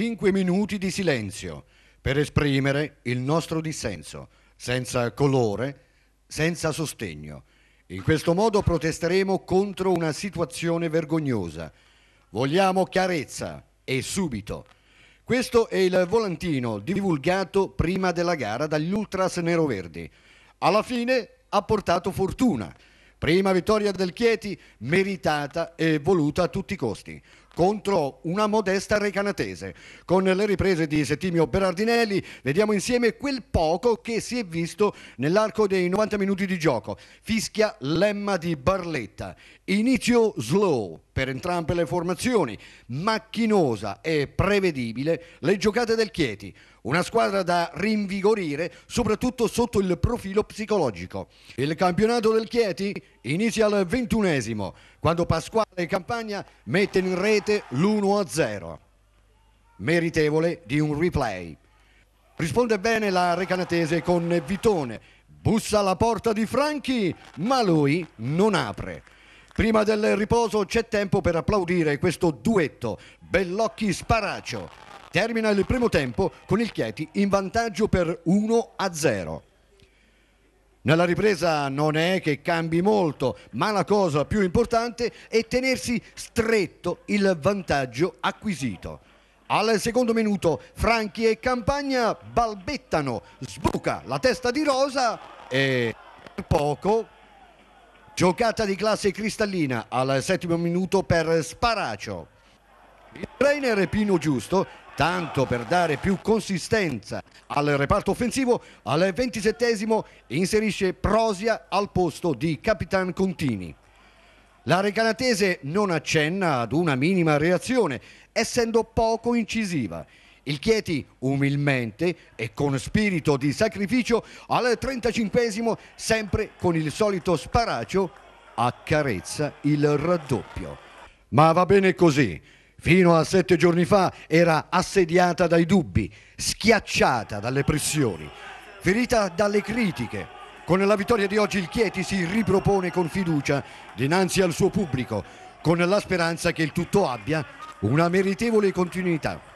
cinque minuti di silenzio per esprimere il nostro dissenso, senza colore, senza sostegno. In questo modo protesteremo contro una situazione vergognosa. Vogliamo chiarezza e subito. Questo è il volantino divulgato prima della gara dagli Ultras Neroverdi. Alla fine ha portato fortuna. Prima vittoria del Chieti, meritata e voluta a tutti i costi contro una modesta recanatese. Con le riprese di Settimio Berardinelli vediamo insieme quel poco che si è visto nell'arco dei 90 minuti di gioco. Fischia lemma di Barletta. Inizio slow per entrambe le formazioni, macchinosa e prevedibile le giocate del Chieti, una squadra da rinvigorire soprattutto sotto il profilo psicologico. Il campionato del Chieti Inizia al ventunesimo, quando Pasquale Campagna mette in rete l'1-0. Meritevole di un replay. Risponde bene la recanatese con Vitone. Bussa alla porta di Franchi, ma lui non apre. Prima del riposo c'è tempo per applaudire questo duetto. Bellocchi Sparaccio. Termina il primo tempo con il Chieti in vantaggio per 1-0. Nella ripresa non è che cambi molto, ma la cosa più importante è tenersi stretto il vantaggio acquisito. Al secondo minuto Franchi e Campagna balbettano, sbuca la testa di Rosa e per poco giocata di classe cristallina al settimo minuto per Sparacio. Il trainer Pino Giusto tanto per dare più consistenza al reparto offensivo, al 27 inserisce Prosia al posto di Capitan Contini. La Recanatese non accenna ad una minima reazione, essendo poco incisiva. Il Chieti, umilmente e con spirito di sacrificio, al 35 sempre con il solito sparacio, accarezza il raddoppio. Ma va bene così. Fino a sette giorni fa era assediata dai dubbi, schiacciata dalle pressioni, ferita dalle critiche. Con la vittoria di oggi il Chieti si ripropone con fiducia dinanzi al suo pubblico, con la speranza che il tutto abbia una meritevole continuità.